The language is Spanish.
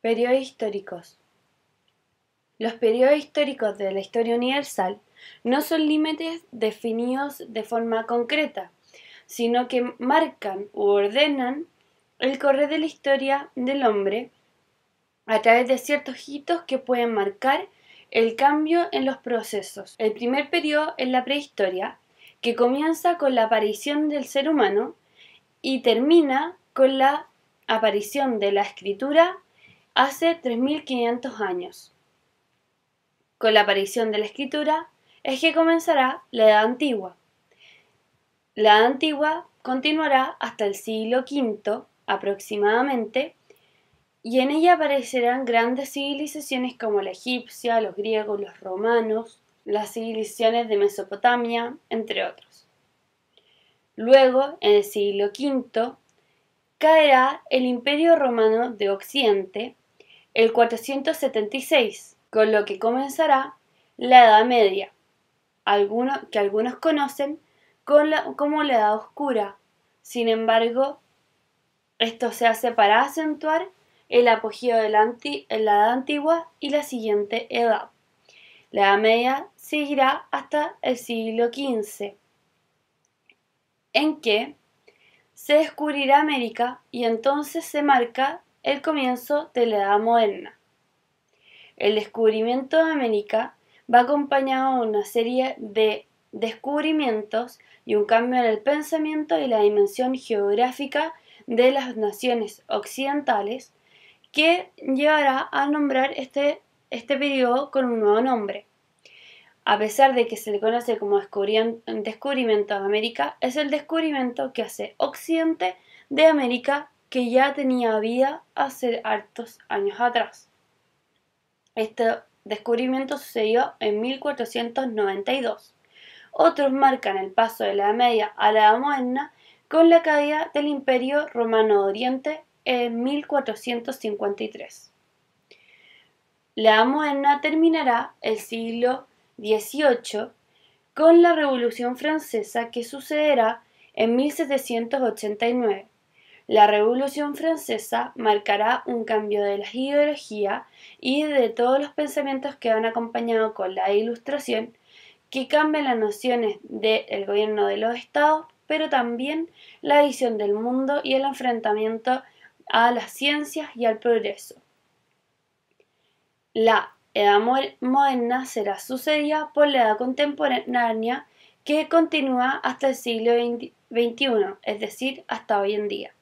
Periodos históricos. Los periodos históricos de la historia universal no son límites definidos de forma concreta, sino que marcan u ordenan el correr de la historia del hombre a través de ciertos hitos que pueden marcar el cambio en los procesos. El primer periodo es la prehistoria, que comienza con la aparición del ser humano y termina con la aparición de la escritura hace 3.500 años. Con la aparición de la escritura es que comenzará la Edad Antigua. La Edad Antigua continuará hasta el siglo V aproximadamente y en ella aparecerán grandes civilizaciones como la egipcia, los griegos, los romanos, las civilizaciones de Mesopotamia, entre otros. Luego, en el siglo V, caerá el Imperio Romano de Occidente el 476, con lo que comenzará la Edad Media, que algunos conocen con la, como la Edad Oscura. Sin embargo, esto se hace para acentuar el apogeo de la Edad Antigua y la siguiente Edad. La Edad Media seguirá hasta el siglo XV, en que se descubrirá América y entonces se marca el comienzo de la Edad Moderna. El descubrimiento de América va acompañado de una serie de descubrimientos y un cambio en el pensamiento y la dimensión geográfica de las naciones occidentales que llevará a nombrar este, este periodo con un nuevo nombre. A pesar de que se le conoce como descubrimiento de América, es el descubrimiento que hace Occidente de América que ya tenía vida hace hartos años atrás. Este descubrimiento sucedió en 1492. Otros marcan el paso de la media a la moderna con la caída del Imperio Romano de Oriente en 1453. La moderna terminará el siglo XVIII con la Revolución Francesa que sucederá en 1789 la Revolución Francesa marcará un cambio de la ideología y de todos los pensamientos que han acompañado con la Ilustración, que cambian las nociones del gobierno de los estados, pero también la visión del mundo y el enfrentamiento a las ciencias y al progreso. La Edad Moderna será sucedida por la Edad Contemporánea que continúa hasta el siglo XXI, es decir, hasta hoy en día.